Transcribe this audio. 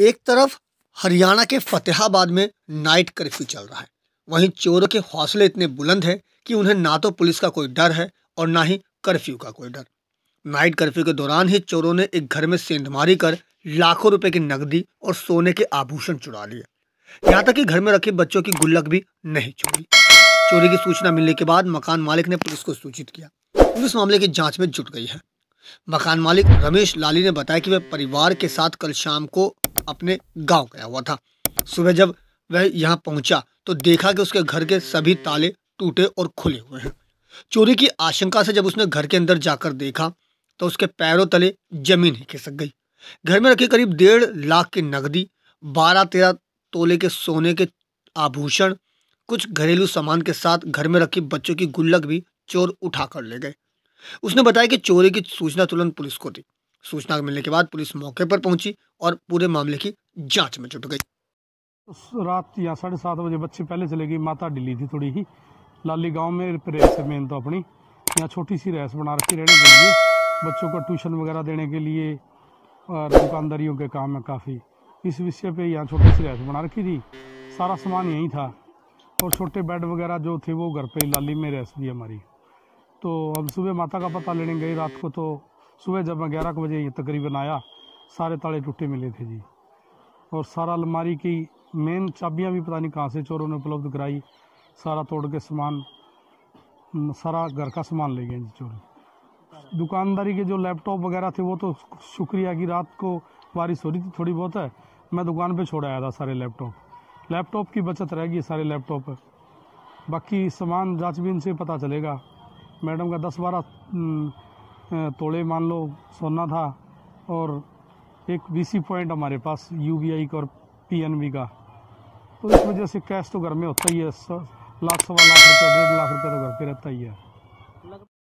एक तरफ हरियाणा के फतेहाबाद में नाइट कर्फ्यू चल रहा है वहीं चोरों के हौसले इतने बुलंद हैं कि उन्हें ना तो पुलिस का कोई डर है और ना ही कर्फ्यू का कोई डर नाइट कर्फ्यू के दौरान ही चोरों ने एक घर में सेंध मारी कर लाखों रुपए की नकदी और सोने के आभूषण चुरा लिए यहाँ तक कि घर में रखे बच्चों की गुल्लक भी नहीं चोरी चोरी की सूचना मिलने के बाद मकान मालिक ने पुलिस को सूचित किया पुलिस मामले की जांच में जुट गई है मकान मालिक रमेश लाली ने बताया कि वह परिवार के साथ कल शाम को अपने गांव गया हुआ था सुबह जब वह यहाँ पहुंचा तो देखा कि उसके घर के सभी ताले टूटे और खुले हुए हैं चोरी की आशंका से जब उसने घर के अंदर जाकर देखा तो उसके पैरों तले जमीन ही खिसक गई घर में रखे करीब डेढ़ लाख की नकदी बारह तेरह तोले के सोने के आभूषण कुछ घरेलू सामान के साथ घर में रखी बच्चों की गुल्लक भी चोर उठा कर ले गए उसने बताया कि चोरी की सूचना तुरंत पुलिस को दी सूचना मिलने के बाद पुलिस मौके पर पहुंची और पूरे मामले की जांच में जुट गई रात या साढ़े सात बजे बच्चे पहले चले गए माता डिली थी थोड़ी ही लाली गांव में रेस है मेन तो अपनी यहाँ छोटी सी रेस बना रखी रहने के लिए बच्चों को ट्यूशन वगैरह देने के लिए और दुकानदारियों के काम है काफ़ी इस विषय पे यहाँ छोटी सी रेस बना रखी थी सारा सामान यहीं था और छोटे बेड वगैरह जो थे वो घर पर लाली में रैस दी हमारी तो हम सुबह माता का पता लेने गए रात को तो सुबह जब मैं ग्यारह बजे ये तकरीबन आया सारे ताले टूटे मिले थे जी और सारा अलमारी की मेन चाबियाँ भी पता नहीं कहाँ से चोरों ने उपलब्ध कराई सारा तोड़ के सामान सारा घर का सामान ले गए जी चोरों दुकानदारी के जो लैपटॉप वगैरह थे वो तो शुक्रिया की रात को बारिश हो रही थी थोड़ी बहुत है मैं दुकान पे छोड़ आया था सारे लैपटॉप लैपटॉप की बचत रहेगी सारे लैपटॉप बाकी सामान जाँच से पता चलेगा मैडम का दस बारह हम्म, तोड़े मान लो सोना था और एक बीसी पॉइंट हमारे पास यूबीआई का और पीएनबी का तो इस वजह से कैश तो घर में होता ही है लाख सवा लाख रुपया डेढ़ लाख रुपया तो घर पे रहता ही है